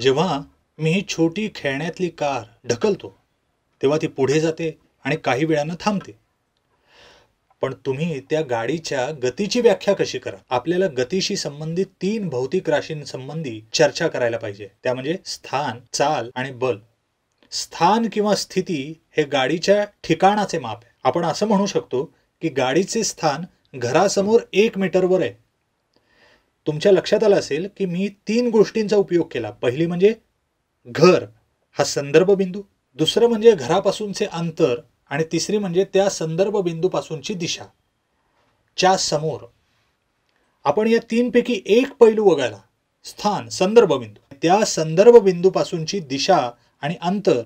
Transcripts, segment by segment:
जेव्हा मी ही छोटी खेळण्यातली कार ढकलतो तेव्हा ती पुढे जाते आणि काही वेळानं थांबते पण तुम्ही त्या गाडीच्या गतीची व्याख्या कशी करा आपल्याला गतीशी संबंधित तीन भौतिक राशींसंबंधी चर्चा करायला पाहिजे त्या म्हणजे स्थान चाल आणि बल स्थान किंवा स्थिती हे गाडीच्या ठिकाणाचे माप आहे आपण असं म्हणू शकतो की गाडीचे स्थान घरासमोर एक मीटरवर आहे तुमच्या लक्षात आलं असेल की मी तीन गोष्टींचा उपयोग केला पहिली म्हणजे घर हा संदर्भ बिंदू दुसरं म्हणजे घरापासूनचे अंतर आणि तिसरी म्हणजे त्या संदर्भबिंदूपासूनची दिशा च्या समोर आपण या तीनपैकी एक पैलू वगळला स्थान संदर्भ बिंदू त्या संदर्भ बिंदूपासूनची दिशा आणि अंतर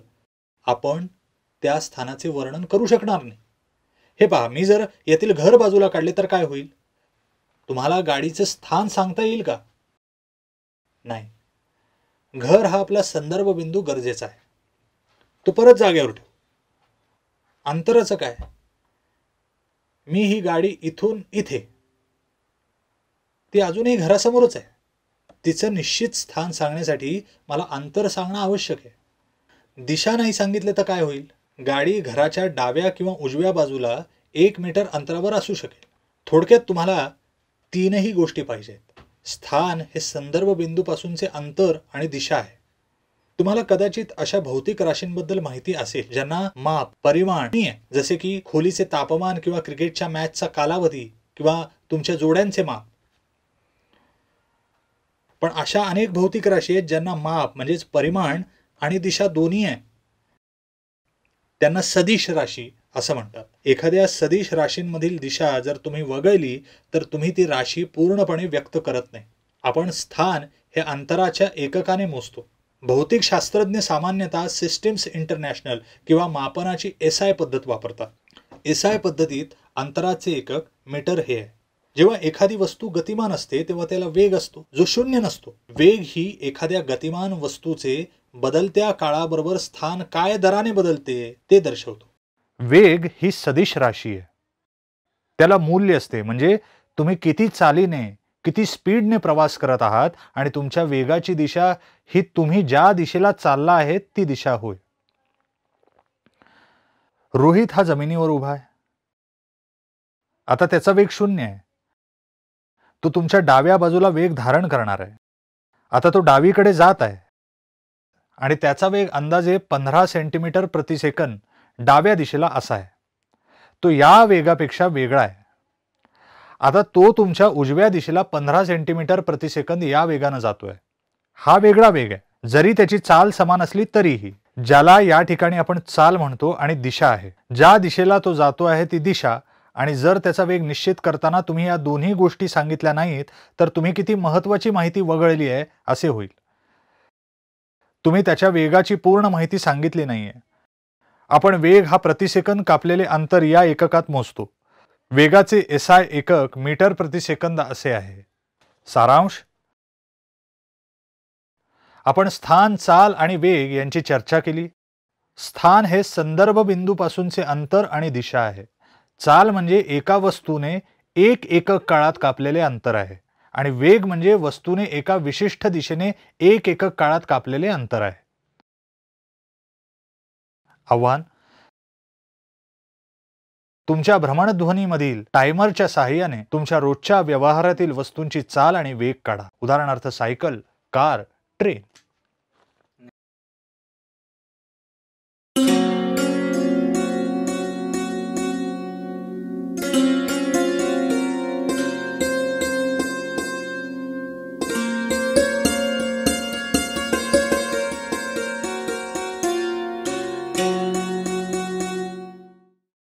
आपण त्या स्थानाचे वर्णन करू शकणार नाही हे पहा मी जर येथील घर बाजूला काढले तर काय होईल तुम्हाला गाडीचं स्थान सांगता येईल का नाही घर हा आपला संदर्भ बिंदू गरजेचा आहे तो परत जागेवर ठेव अंतराचं काय मी ही गाडी इथून इथे ती अजूनही घरासमोरच आहे तिचं निश्चित स्थान सांगण्यासाठी मला अंतर सांगणं आवश्यक आहे दिशा नाही सांगितलं तर काय होईल गाडी घराच्या डाव्या किंवा उजव्या बाजूला एक मीटर अंतरावर असू शकेल थोडक्यात तुम्हाला तीनही गोष्टी पाहिजेत स्थान हे संदर्भ बिंदूपासूनचे अंतर आणि दिशा आहे तुम्हाला कदाचित अशा भौतिक राशींबद्दल माहिती असेल ज्यांना माप परिमाण जसे की खोलीचे तापमान किंवा क्रिकेटच्या मॅचचा कालावधी किंवा तुमच्या जोड्यांचे माप पण अशा अनेक भौतिक राशी आहेत ज्यांना माप म्हणजेच परिमाण आणि दिशा दोन्ही आहे त्यांना सदिश राशी असं म्हणतात एखाद्या सदिश राशींमधील दिशा जर तुम्ही वगळली तर तुम्ही ती राशी पूर्णपणे व्यक्त करत नाही आपण स्थान हे अंतराच्या एककाने मोजतो भौतिक शास्त्रज्ञ सामान्यतः सिस्टीम्स इंटरनॅशनल किंवा मापनाची एस आय पद्धत वापरतात एस आय पद्धतीत अंतराचे एकक मीटर हे आहे जेव्हा एखादी वस्तू गतिमान असते तेव्हा त्याला वेग असतो जो शून्य नसतो वेग ही एखाद्या गतिमान वस्तूचे बदलत्या काळाबरोबर स्थान काय दराने बदलते ते दर्शवतो वेग ही सदिश राशी आहे त्याला मूल्य असते म्हणजे तुम्ही किती चालीने किती स्पीडने प्रवास करत आहात आणि तुमच्या वेगाची दिशा ही तुम्ही ज्या दिशेला चालला आहे ती दिशा होय रोहित हा जमिनीवर उभा आहे आता त्याचा वेग शून्य आहे तो तुमच्या डाव्या बाजूला वेग धारण करणार आहे आता तो डावीकडे जात आहे आणि त्याचा वेग अंदाजे पंधरा सेंटीमीटर प्रतिसेकंद डाव्या दिशेला असा आहे तो या वेगापेक्षा वेगळा आहे आता तो तुमच्या उजव्या दिशेला पंधरा सेंटीमीटर प्रतिसेकंद या वेगानं जातोय हा वेगळा वेग आहे जरी त्याची चाल समान असली तरीही ज्याला या ठिकाणी आपण चाल म्हणतो आणि दिशा आहे ज्या दिशेला तो जातो आहे ती दिशा आणि जर त्याचा वेग निश्चित करताना तुम्ही या दोन्ही गोष्टी सांगितल्या नाहीत तर तुम्ही किती महत्वाची माहिती वगळली आहे असे होईल तुम्ही त्याच्या वेगाची पूर्ण माहिती सांगितली नाहीये आपण वेग हा प्रतिसेकंद कापलेले अंतर या एककात मोजतो वेगाचे एस आय एकक मीटर प्रतिसेकंद असे आहे सारांश आपण स्थान चाल आणि वेग यांची चर्चा केली स्थान हे संदर्भ बिंदूपासूनचे अंतर आणि दिशा आहे चाल म्हणजे एका वस्तूने एक एकक काळात कापलेले अंतर आहे आणि वेग म्हणजे वस्तूने एका विशिष्ट दिशेने एक एकक काळात कापलेले अंतर आहे आव्हान तुमच्या भ्रमणध्वनीमधील टायमरच्या सहाय्याने तुमच्या रोजच्या व्यवहारातील वस्तूंची चाल आणि वेग काढा उदाहरणार्थ सायकल कार ट्रेन